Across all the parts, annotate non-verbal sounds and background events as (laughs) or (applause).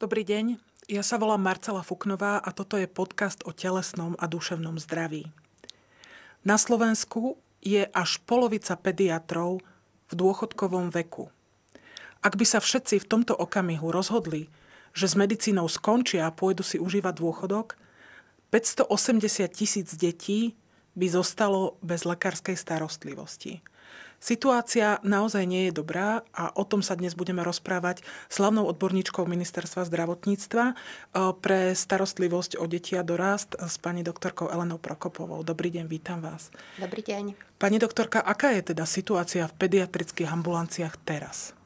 Dobrý deň, ja sa volám Marcela Fuknová a toto je podcast o telesnom a duševnom zdraví. Na Slovensku je až polovica pediatrov v dôchodkovom veku. Ak by sa všetci v tomto okamihu rozhodli, že s medicínou skončia a pôjdu si užívať dôchodok, 580 tisíc detí by zostalo bez lekárskej starostlivosti. Situácia naozaj nie je dobrá a o tom sa dnes budeme rozprávať s hlavnou odborníčkou Ministerstva zdravotníctva e, pre starostlivosť o deti a dorast s pani doktorkou Elenou Prokopovou. Dobrý deň, vítam vás. Dobrý deň. Pani doktorka, aká je teda situácia v pediatrických ambulanciách teraz?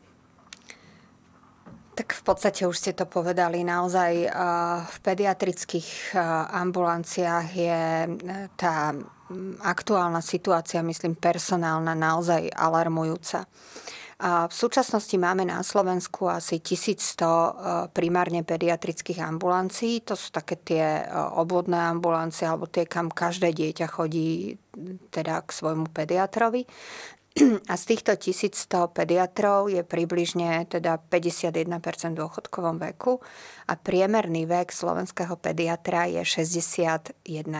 Tak v podstate už ste to povedali. Naozaj eh, v pediatrických eh, ambulanciách je eh, tá mm, aktuálna situácia, myslím, personálna naozaj alarmujúca. A v súčasnosti máme na Slovensku asi 1100 primárne pediatrických ambulancií. To sú také tie obvodné ambulancie alebo tie, kam každé dieťa chodí teda k svojmu pediatrovi. A z týchto 1100 pediatrov je približne teda 51% v dôchodkovom veku a priemerný vek slovenského pediatra je 61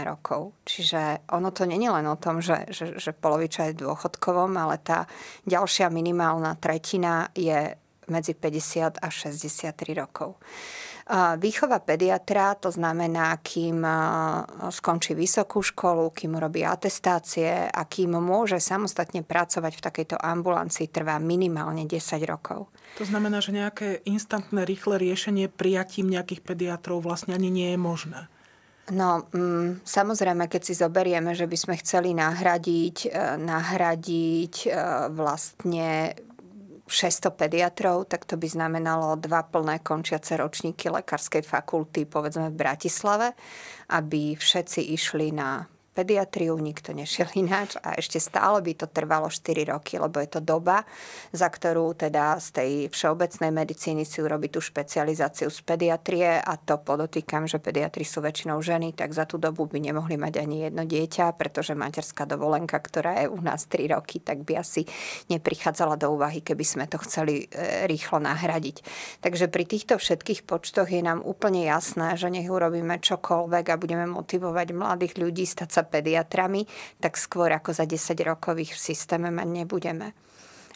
rokov. Čiže ono to není len o tom, že, že, že polovica je v dôchodkovom, ale tá ďalšia minimálna tretina je medzi 50 a 63 rokov. Výchova pediatra, to znamená, kým e, skončí vysokú školu, kým robí atestácie a kým môže samostatne pracovať v takejto ambulancii, trvá minimálne 10 rokov. To znamená, že nejaké instantné, rýchle riešenie prijatím nejakých pediatrov vlastne ani nie je možné. No, mm, samozrejme, keď si zoberieme, že by sme chceli nahradiť, e, nahradiť e, vlastne 600 pediatrov, tak to by znamenalo dva plné končiace ročníky lekárskej fakulty, povedzme v Bratislave, aby všetci išli na pediatriu, nikto nešiel (laughs) ináč a ešte stále by to trvalo 4 roky, lebo je to doba, za ktorú teda z tej všeobecnej medicíny si urobí tú špecializáciu z pediatrie a to podotýkam, že pediatri sú väčšinou ženy, tak za tú dobu by nemohli mať ani jedno dieťa, pretože materská dovolenka, ktorá je u nás 3 roky, tak by asi neprichádzala do úvahy, keby sme to chceli e, rýchlo nahradiť. Takže pri týchto všetkých počtoch je nám úplne jasné, že nech urobíme čokoľvek a budeme motivovať mladých ľudí stať sa pediatrami, tak skôr ako za 10 rokov ich v systéme mať nebudeme.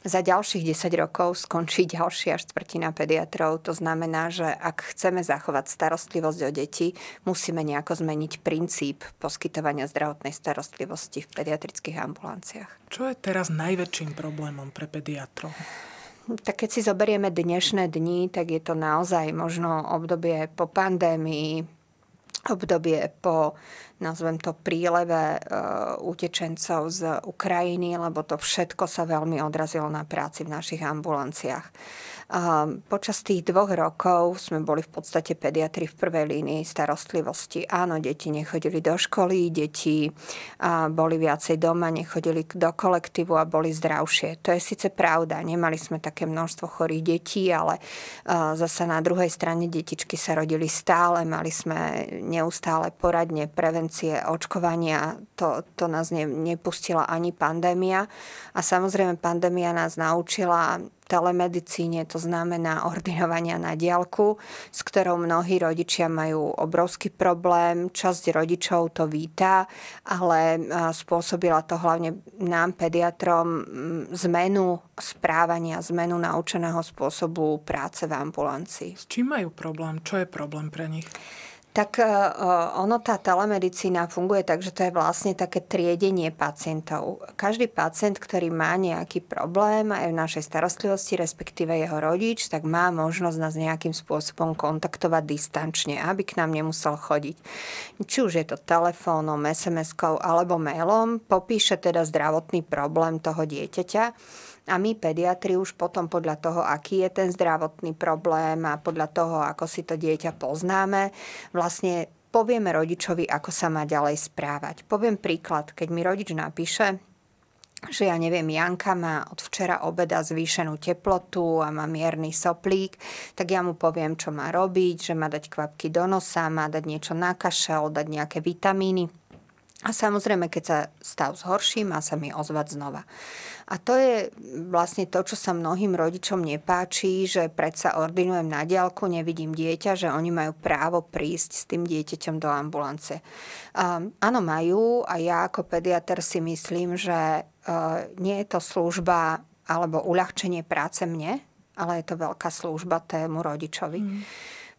Za ďalších 10 rokov skončí ďalšia štvrtina pediatrov. To znamená, že ak chceme zachovať starostlivosť o deti, musíme nejako zmeniť princíp poskytovania zdravotnej starostlivosti v pediatrických ambulanciách. Čo je teraz najväčším problémom pre pediatrov? tak keď si zoberieme dnešné dni, tak je to naozaj možno obdobie po pandémii, obdobie po, nazvem to, príleve e, utečencov z Ukrajiny, lebo to všetko sa veľmi odrazilo na práci v našich ambulanciách. E, počas tých dvoch rokov sme boli v podstate pediatri v prvej línii starostlivosti. Áno, deti nechodili do školy, deti e, boli viacej doma, nechodili do kolektívu a boli zdravšie. To je síce pravda, nemali sme také množstvo chorých detí, ale e, zase na druhej strane detičky sa rodili stále, mali sme neustále poradne prevencie očkovania. To, to nás ne, nepustila ani pandémia. A samozrejme pandémia nás naučila telemedicíne, to znamená ordinovania na diálku, s ktorou mnohí rodičia majú obrovský problém. Časť rodičov to víta, ale spôsobila to hlavne nám, pediatrom, zmenu správania, zmenu naučeného spôsobu práce v ambulancii. S čím majú problém? Čo je problém pre nich? tak e, e, ono, tá telemedicína funguje tak, že to je vlastne také triedenie pacientov. Každý pacient, ktorý má nejaký problém aj v našej starostlivosti, respektíve jeho rodič, tak má možnosť nás nejakým spôsobom kontaktovať distančne, aby k nám nemusel chodiť. Či už je to telefónom, SMS-kou alebo mailom, popíše teda zdravotný problém toho dieťaťa a my pediatri už potom podľa toho, aký je ten zdravotný problém a podľa toho, ako si to dieťa poznáme, vlastne vlastne povieme rodičovi, ako sa má ďalej správať. Poviem príklad, keď mi rodič napíše, že ja neviem, Janka má od včera obeda zvýšenú teplotu a má mierny soplík, tak ja mu poviem, čo má robiť, že má dať kvapky do nosa, má dať niečo na kašel, dať nejaké vitamíny. A samozrejme, keď sa stav zhorší, má sa mi ozvať znova. A to je vlastne to, čo sa mnohým rodičom nepáči, že predsa ordinujem na diálku, nevidím dieťa, že oni majú právo prísť s tým dieťaťom do ambulance. Um, áno, majú a ja ako pediatr si myslím, že uh, nie je to služba alebo uľahčenie práce mne, ale je to veľká služba tému rodičovi. Mm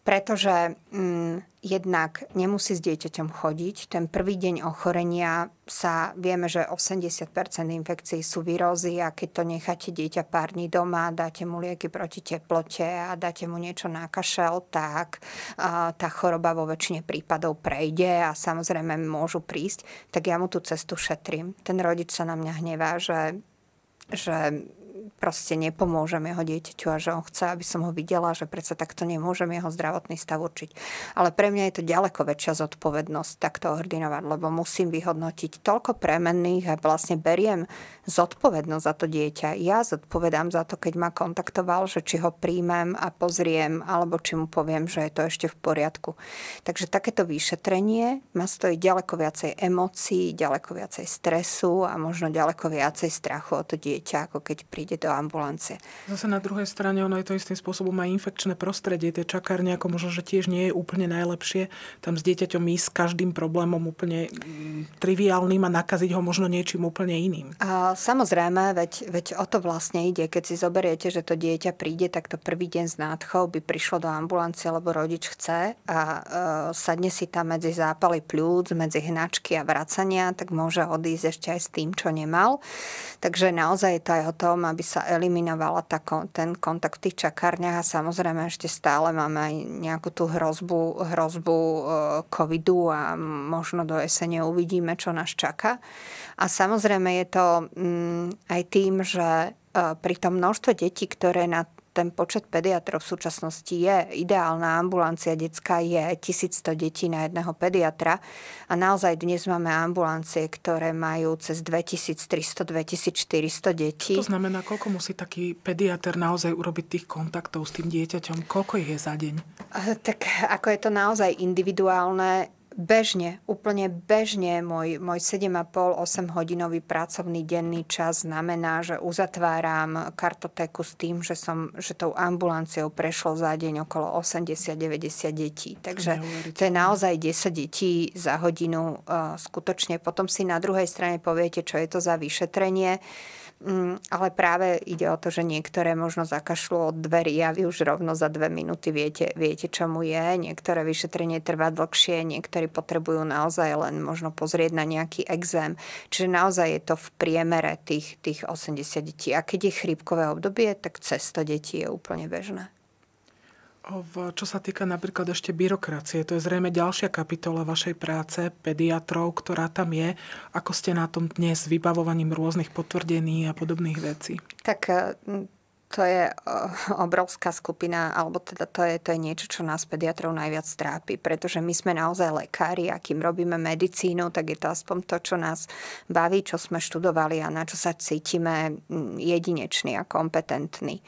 pretože mm, jednak nemusí s dieťaťom chodiť. Ten prvý deň ochorenia sa vieme, že 80 infekcií sú výrozy a keď to necháte dieťa pár dní doma, dáte mu lieky proti teplote a dáte mu niečo na kašel, tak a, tá choroba vo väčšine prípadov prejde a samozrejme môžu prísť, tak ja mu tú cestu šetrím. Ten rodič sa na mňa hnevá, že že proste nepomôžem jeho dieťaťu a že on chce, aby som ho videla, že predsa takto nemôžem jeho zdravotný stav určiť. Ale pre mňa je to ďaleko väčšia zodpovednosť takto ordinovať, lebo musím vyhodnotiť toľko premenných a vlastne beriem zodpovednosť za to dieťa. Ja zodpovedám za to, keď ma kontaktoval, že či ho príjmem a pozriem, alebo či mu poviem, že je to ešte v poriadku. Takže takéto vyšetrenie ma stojí ďaleko viacej emócií, ďaleko viacej stresu a možno ďaleko viacej strachu o to dieťa, ako keď príde ide do ambulancie. Zase na druhej strane ono je to istým spôsobom aj infekčné prostredie. Tie čakárne ako možno, že tiež nie je úplne najlepšie. Tam s dieťaťom ísť s každým problémom úplne mm, triviálnym a nakaziť ho možno niečím úplne iným. A, samozrejme, veď, veď o to vlastne ide. Keď si zoberiete, že to dieťa príde, tak to prvý deň s nádchou by prišlo do ambulancie, lebo rodič chce a e, sadne si tam medzi zápaly plúc, medzi hnačky a vracania, tak môže odísť ešte aj s tým, čo nemal. Takže naozaj je to aj o tom, aby sa eliminovala tá, ten kontakt v tých čakárniach a samozrejme ešte stále máme aj nejakú tú hrozbu, hrozbu e, covidu a možno do jesene uvidíme, čo nás čaká. A samozrejme je to mm, aj tým, že e, pri tom množstve detí, ktoré na ten počet pediatrov v súčasnosti je. Ideálna ambulancia detská je 1100 detí na jedného pediatra a naozaj dnes máme ambulancie, ktoré majú cez 2300-2400 detí. To znamená, koľko musí taký pediatr naozaj urobiť tých kontaktov s tým dieťaťom? Koľko ich je za deň? Eh, tak ako je to naozaj individuálne, bežne, úplne bežne môj, môj 7,5-8 hodinový pracovný denný čas znamená, že uzatváram kartotéku s tým, že, som, že tou ambulanciou prešlo za deň okolo 80-90 detí. Takže to je naozaj 10 detí za hodinu uh, skutočne. Potom si na druhej strane poviete, čo je to za vyšetrenie. Uh, Mm, ale práve ide o to, že niektoré možno zakašľú od dverí a vy už rovno za dve minúty viete, viete čomu je. Niektoré vyšetrenie trvá dlhšie, niektorí potrebujú naozaj len možno pozrieť na nejaký exém. Čiže naozaj je to v priemere tých, tých 80 detí. A keď je chrípkové obdobie, tak cez 100 detí je úplne bežné v, čo sa týka napríklad ešte byrokracie, to je zrejme ďalšia kapitola vašej práce pediatrov, ktorá tam je. Ako ste na tom dnes s vybavovaním rôznych potvrdení a podobných vecí? Tak to je obrovská skupina, alebo teda to je, to je niečo, čo nás pediatrov najviac trápi, pretože my sme naozaj lekári a kým robíme medicínu, tak je to aspoň to, čo nás baví, čo sme študovali a na čo sa cítime jedinečný a kompetentný.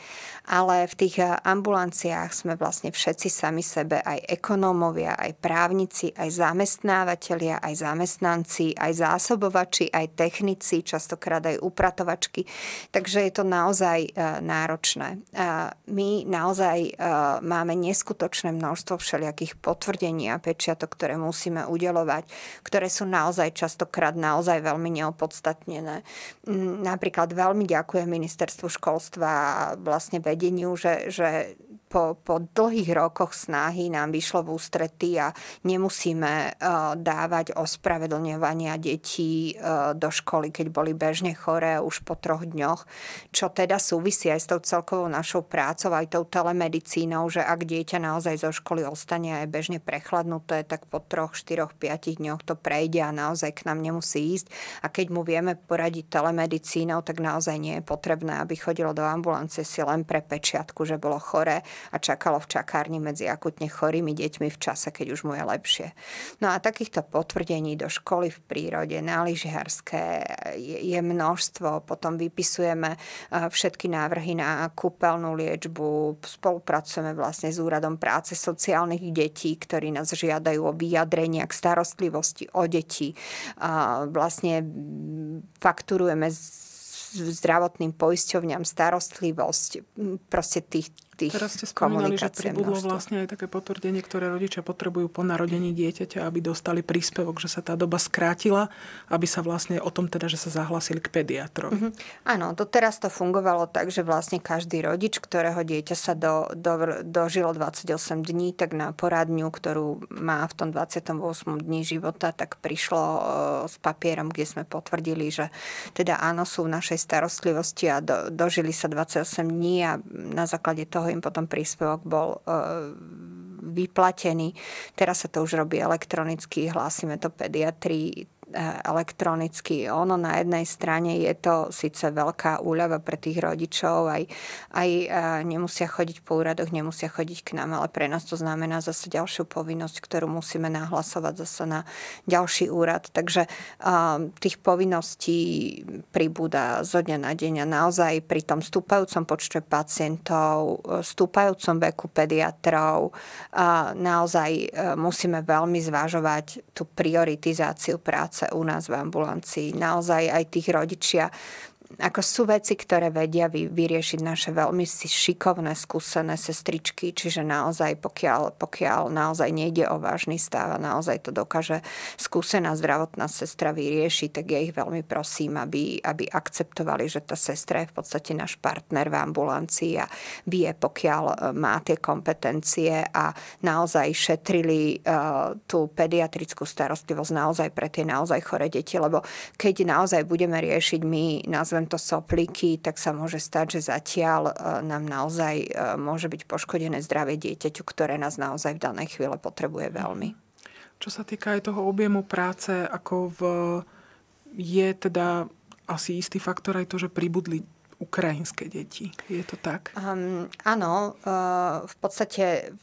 Ale v tých e, ambulanciách sme vlastne všetci sami sebe, aj ekonómovia, aj právnici, aj zamestnávateľia, aj zamestnanci, aj zásobovači, aj technici, častokrát aj upratovačky. Takže je to naozaj e, náročné náročné. My naozaj e, máme neskutočné množstvo všelijakých potvrdení a pečiatok, ktoré musíme udelovať, ktoré sú naozaj častokrát naozaj veľmi neopodstatnené. Mm, napríklad veľmi ďakujem ministerstvu školstva a vlastne vedeniu, že, že po, po dlhých rokoch snahy nám vyšlo v ústretí a nemusíme e, dávať ospravedlňovania detí e, do školy, keď boli bežne choré už po troch dňoch, čo teda súvisí aj s tou celkovou našou prácou, aj tou telemedicínou, že ak dieťa naozaj zo školy ostane aj bežne prechladnuté, tak po troch, štyroch, piatich dňoch to prejde a naozaj k nám nemusí ísť. A keď mu vieme poradiť telemedicínou, tak naozaj nie je potrebné, aby chodilo do ambulance si len pre pečiatku, že bolo choré, a čakalo v čakárni medzi akutne chorými deťmi v čase, keď už mu je lepšie. No a takýchto potvrdení do školy v prírode, na lyžiarské je, je množstvo. Potom vypisujeme e, všetky návrhy na kúpeľnú liečbu, spolupracujeme vlastne s Úradom práce sociálnych detí, ktorí nás žiadajú o vyjadrenia k starostlivosti o deti. Vlastne fakturujeme zdravotným poisťovňam starostlivosť proste tých tých Teraz ste spomínali, že pribudlo množstvo. vlastne aj také potvrdenie, ktoré rodičia potrebujú po narodení dieťaťa, aby dostali príspevok, že sa tá doba skrátila, aby sa vlastne o tom teda, že sa zahlasili k pediatrovi. Mm-hmm. Áno, doteraz to fungovalo tak, že vlastne každý rodič, ktorého dieťa sa do, do, dožilo 28 dní, tak na poradňu, ktorú má v tom 28 dní života, tak prišlo e, s papierom, kde sme potvrdili, že teda áno, sú v našej starostlivosti a do, dožili sa 28 dní a na základe toho im potom príspevok bol e, vyplatený. Teraz sa to už robí elektronicky, hlásime to pediatrii Eh, elektronicky. Ono na jednej strane je to síce veľká úľava pre tých rodičov, aj, aj eh, nemusia chodiť po úradoch, nemusia chodiť k nám, ale pre nás to znamená zase ďalšiu povinnosť, ktorú musíme nahlasovať zase na ďalší úrad. Takže eh, tých povinností pribúda zo dňa na deň a naozaj pri tom stúpajúcom počte pacientov, stúpajúcom veku pediatrov, naozaj musíme veľmi zvážovať tú prioritizáciu práce práce u nás v ambulancii. Naozaj aj tých rodičia ako sú veci, ktoré vedia vy, vyriešiť naše veľmi šikovné, skúsené sestričky, čiže naozaj, pokiaľ, pokiaľ naozaj nejde o vážny stav a naozaj to dokáže skúsená zdravotná sestra vyriešiť, tak ja ich veľmi prosím, aby, aby akceptovali, že tá sestra je v podstate náš partner v ambulancii a vie, pokiaľ e, má tie kompetencie a naozaj šetrili uh, tú pediatrickú starostlivosť naozaj pre tie naozaj chore deti, lebo keď naozaj budeme riešiť my, nazveme len sopliky, tak sa môže stať, že zatiaľ e, nám naozaj e, môže byť poškodené zdravie dieťaťu, ktoré nás naozaj v danej chvíle potrebuje veľmi. Čo sa týka aj toho objemu práce, ako v, je teda asi istý faktor aj to, že pribudli ukrajinské deti. Je to tak? Um, áno, uh, v podstate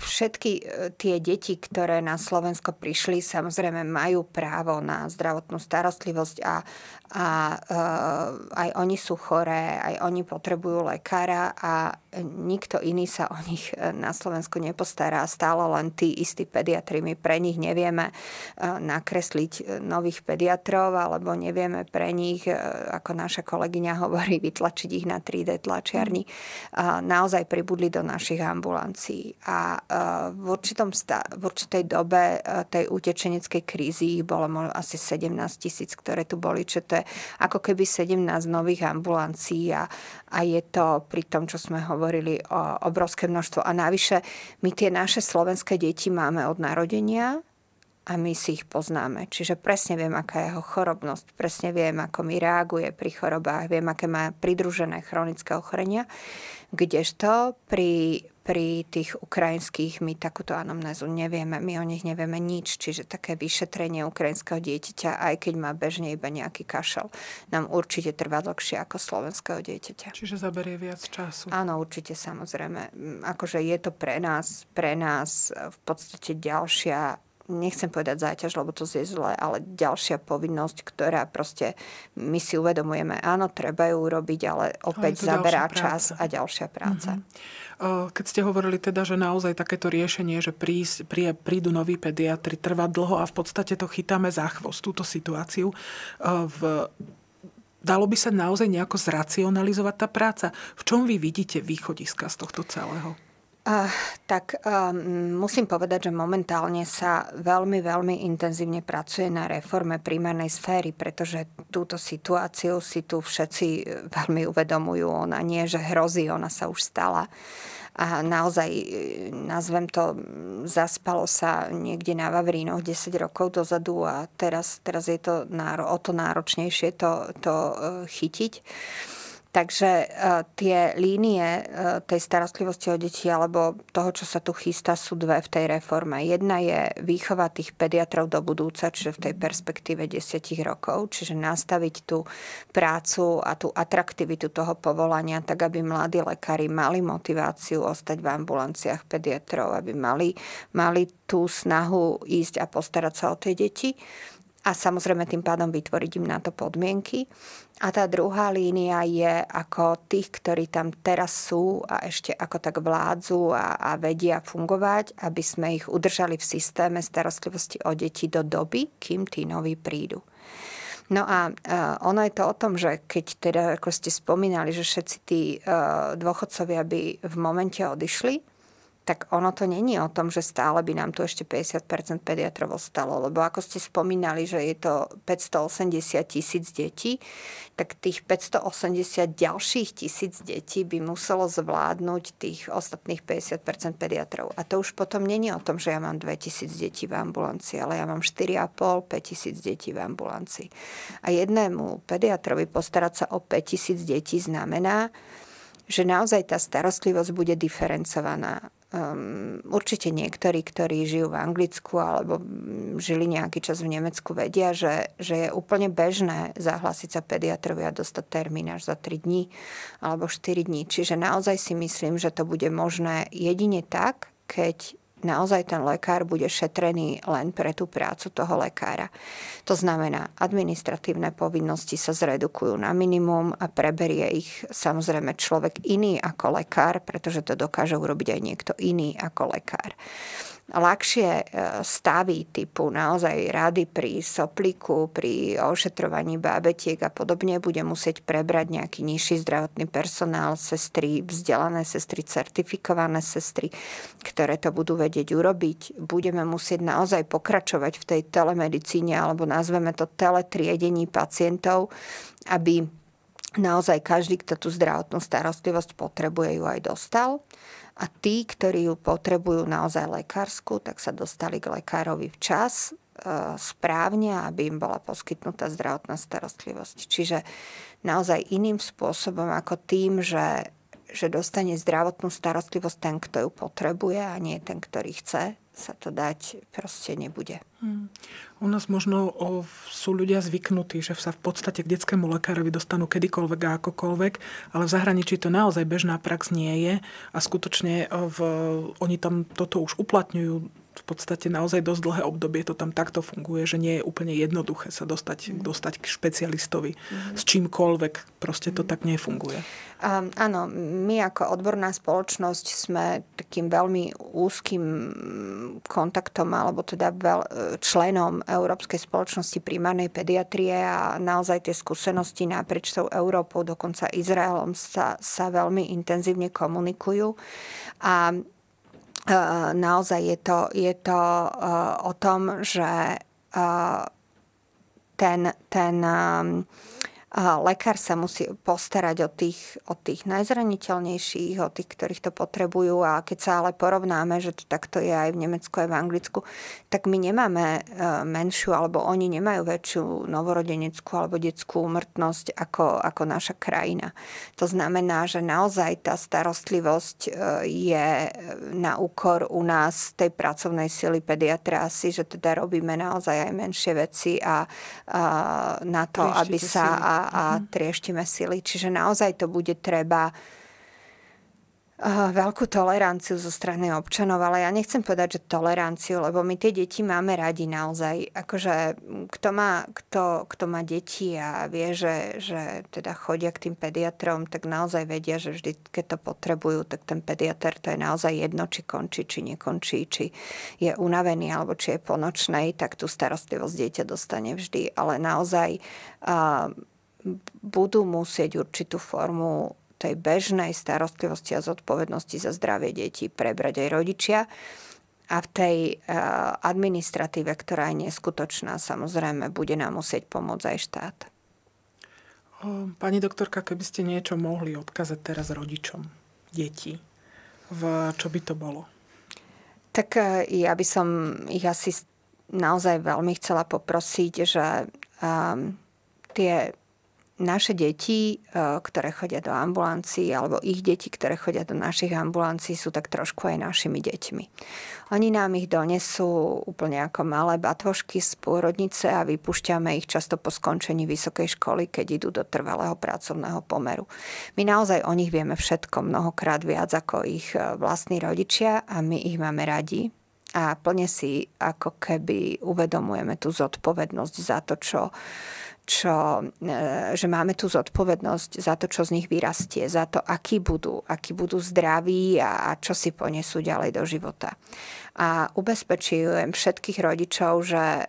všetky e, tie deti, ktoré na Slovensko prišli, samozrejme majú právo na zdravotnú starostlivosť a, a e, aj oni sú choré, aj oni potrebujú lekára a nikto iný sa o nich e, na Slovensku nepostará. Stále len tí istí pediatri. My pre nich nevieme e, nakresliť nových pediatrov alebo nevieme pre nich, ako naša kolegyňa hovorí, vytlačiť ich na 3D tlačiarni. Naozaj pribudli do našich ambulancií. A v, určitom sta- v určitej dobe e, tej utečeneckej krízy ich bolo asi 17 tisíc, ktoré tu boli, čo to je ako keby 17 nových ambulancií a, a je to pri tom, čo sme hovorili, o obrovské množstvo. A navyše my tie naše slovenské deti máme od narodenia, a my si ich poznáme. Čiže presne viem, aká je jeho chorobnosť, presne viem, ako mi reaguje pri chorobách, viem, aké má pridružené chronické ochorenia, kdežto pri, pri tých ukrajinských my takúto anamnézu nevieme, my o nich nevieme nič, čiže také vyšetrenie ukrajinského dieťaťa, aj keď má bežne iba nejaký kašel, nám určite trvá dlhšie ako slovenského dieťaťa. Čiže zaberie viac času. Áno, určite samozrejme. Mm, akože je to pre nás, pre nás eh, v podstate ďalšia nechcem povedať záťaž, lebo to je zlé, ale ďalšia povinnosť, ktorá proste my si uvedomujeme, áno, treba ju urobiť, ale opäť ale zaberá čas a ďalšia práca. Mm-hmm. Eh, keď ste hovorili teda, že naozaj takéto riešenie, že prísť, prí, prídu noví pediatri, trvá dlho a v podstate to chytáme za chvost, túto situáciu eh, v Dalo by sa naozaj nejako zracionalizovať tá práca? V čom vy vidíte východiska z tohto celého? Uh, tak um, musím povedať, že momentálne sa veľmi, veľmi intenzívne pracuje na reforme primárnej sféry, pretože túto situáciu si tu všetci eh, veľmi uvedomujú. Ona nie, že hrozí, ona sa už stala. A naozaj, nazvem to, zaspalo sa niekde na Vavrínoch 10 rokov dozadu a teraz, teraz je to náro, o to náročnejšie to, to chytiť. Takže e, tie línie e, tej starostlivosti o deti alebo toho, čo sa tu chystá, sú dve v tej reforme. Jedna je výchova tých pediatrov do budúca, čiže v tej perspektíve 10 rokov, čiže nastaviť tú prácu a tú atraktivitu toho povolania, tak aby mladí lekári mali motiváciu ostať v ambulanciách pediatrov, aby mali, mali tú snahu ísť a postarať sa o tie deti a samozrejme tým pádom vytvoriť im na to podmienky. A tá druhá línia je ako tých, ktorí tam teraz sú a ešte ako tak vládzu a, a vedia fungovať, aby sme ich udržali v systéme starostlivosti o deti do doby, kým tí noví prídu. No a uh, ono je to o tom, že keď teda, ako ste spomínali, že všetci tí uh, dôchodcovia by v momente odišli, tak ono to není o tom, že stále by nám tu ešte 50% pediatrov ostalo, lebo ako ste spomínali, že je to 580 tisíc detí, tak tých 580 ďalších tisíc detí by muselo zvládnuť tých ostatných 50% pediatrov. A to už potom není o tom, že ja mám 2000 detí v ambulancii, ale ja mám 4,5, tisíc detí v ambulancii. A jednému pediatrovi postarať sa o 5 tisíc detí znamená, že naozaj tá starostlivosť bude diferencovaná Um, určite niektorí, ktorí žijú v Anglicku alebo mm, žili nejaký čas v Nemecku, vedia, že, že je úplne bežné zahlásiť sa pediatrovi a dostať termín až za 3 dní alebo 4 dní. Čiže naozaj si myslím, že to bude možné jedine tak, keď naozaj ten lekár bude šetrený len pre tú prácu toho lekára. To znamená, administratívne povinnosti sa zredukujú na minimum a preberie ich samozrejme človek iný ako lekár, pretože to dokáže urobiť aj niekto iný ako lekár ľahšie e, stavy typu naozaj rady pri sopliku, pri ošetrovaní bábetiek a podobne bude musieť prebrať nejaký nižší zdravotný personál, sestry, vzdelané sestry, certifikované sestry, ktoré to budú vedieť urobiť. Budeme musieť naozaj pokračovať v tej telemedicíne alebo nazveme to teletriedení pacientov, aby naozaj každý, kto tú zdravotnú starostlivosť potrebuje, ju aj dostal. A tí, ktorí ju potrebujú naozaj lekársku, tak sa dostali k lekárovi včas, e, správne, aby im bola poskytnutá zdravotná starostlivosť. Čiže naozaj iným spôsobom ako tým, že, že dostane zdravotnú starostlivosť ten, kto ju potrebuje a nie ten, ktorý chce, sa to dať proste nebude. Hmm. U nás možno o, sú ľudia zvyknutí, že sa v podstate k detskému lekárovi dostanú kedykoľvek a akokoľvek, ale v zahraničí to naozaj bežná prax nie je a skutočne v, oni tam toto už uplatňujú v podstate naozaj dosť dlhé obdobie to tam takto funguje, že nie je úplne jednoduché sa dostať, mhm. dostať k špecialistovi mm-hmm. s čímkoľvek. Proste to mm tak nefunguje. Um, áno, my ako odborná spoločnosť sme takým veľmi úzkým kontaktom alebo teda veľ, e, členom Európskej spoločnosti primárnej pediatrie a naozaj tie skúsenosti naprieč tou Európou, dokonca Izraelom sa, sa veľmi intenzívne komunikujú. A Eh, naozaj je to, je to eh, o tom, že eh, ten, ten lekár sa musí postarať o tých, o tých najzraniteľnejších, o tých, ktorých to potrebujú a keď sa ale porovnáme, že to takto je aj v Nemecku, aj v Anglicku, tak my nemáme e, menšiu, alebo oni nemajú väčšiu novorodeneckú alebo detskú umrtnosť ako, ako naša krajina. To znamená, že naozaj tá starostlivosť e, je na úkor u nás tej pracovnej sily pediatra asi, že teda robíme naozaj aj menšie veci a, a na to, aby sa... A, seba a mhm. trieštime sily. Čiže naozaj to bude treba eh, veľkú toleranciu zo strany občanov, ale ja nechcem povedať, že toleranciu, lebo my tie deti máme radi naozaj. Akože mm, kto má, kto, kto má deti a vie, že, že teda chodia k tým pediatrom, tak naozaj vedia, že vždy, keď to potrebujú, tak ten pediatr to je naozaj jedno, či končí, či nekončí, či je unavený, alebo či je ponočnej, tak tú starostlivosť dieťa dostane vždy. Ale naozaj uh, budú musieť určitú formu tej bežnej starostlivosti a zodpovednosti za zdravie detí prebrať aj rodičia. A v tej eh, administratíve, ktorá je neskutočná, samozrejme bude nám musieť pomôcť aj štát. Pani doktorka, keby ste niečo mohli odkázať teraz rodičom detí, v čo by to bolo? Tak eh, ja by som ich asi naozaj veľmi chcela poprosiť, že um, tie naše deti, e, ktoré chodia do ambulancií, alebo ich deti, ktoré chodia do našich ambulancií, sú tak trošku aj našimi deťmi. Oni nám ich donesú úplne ako malé batvošky z pôrodnice a vypúšťame ich často po skončení vysokej školy, keď idú do trvalého pracovného pomeru. My naozaj o nich vieme všetko, mnohokrát viac ako ich e, vlastní rodičia a my ich máme radi, a plne si ako keby uvedomujeme tú zodpovednosť za to, čo čo, eh, že máme tú zodpovednosť za to, čo z nich vyrastie, za to, aký budú, aký budú zdraví a, a čo si ponesú ďalej do života. A ubezpečujem všetkých rodičov, že eh,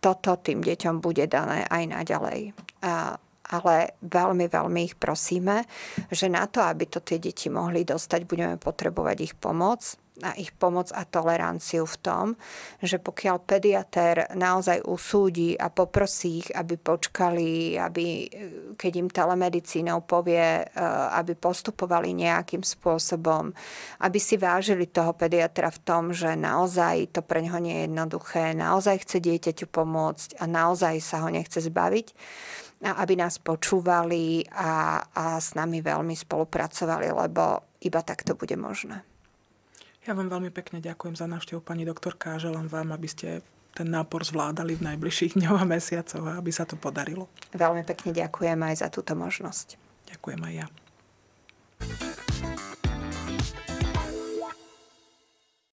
toto tým deťom bude dané aj naďalej. ale veľmi, veľmi ich prosíme, že na to, aby to tie deti mohli dostať, budeme potrebovať ich pomoc na ich pomoc a toleranciu v tom, že pokiaľ pediatér naozaj usúdi a poprosí ich, aby počkali, aby, keď im telemedicínou povie, e, aby postupovali nejakým spôsobom, aby si vážili toho pediatra v tom, že naozaj to pre neho nie je jednoduché, naozaj chce dieťaťu pomôcť a naozaj sa ho nechce zbaviť, a aby nás počúvali a, a s nami veľmi spolupracovali, lebo iba tak to bude možné. Ja vám veľmi pekne ďakujem za návštevu, pani doktorka, a želám vám, aby ste ten nápor zvládali v najbližších (laughs) dňoch a mesiacoch a aby sa to podarilo. Veľmi pekne ďakujem aj za túto možnosť. Ďakujem aj ja.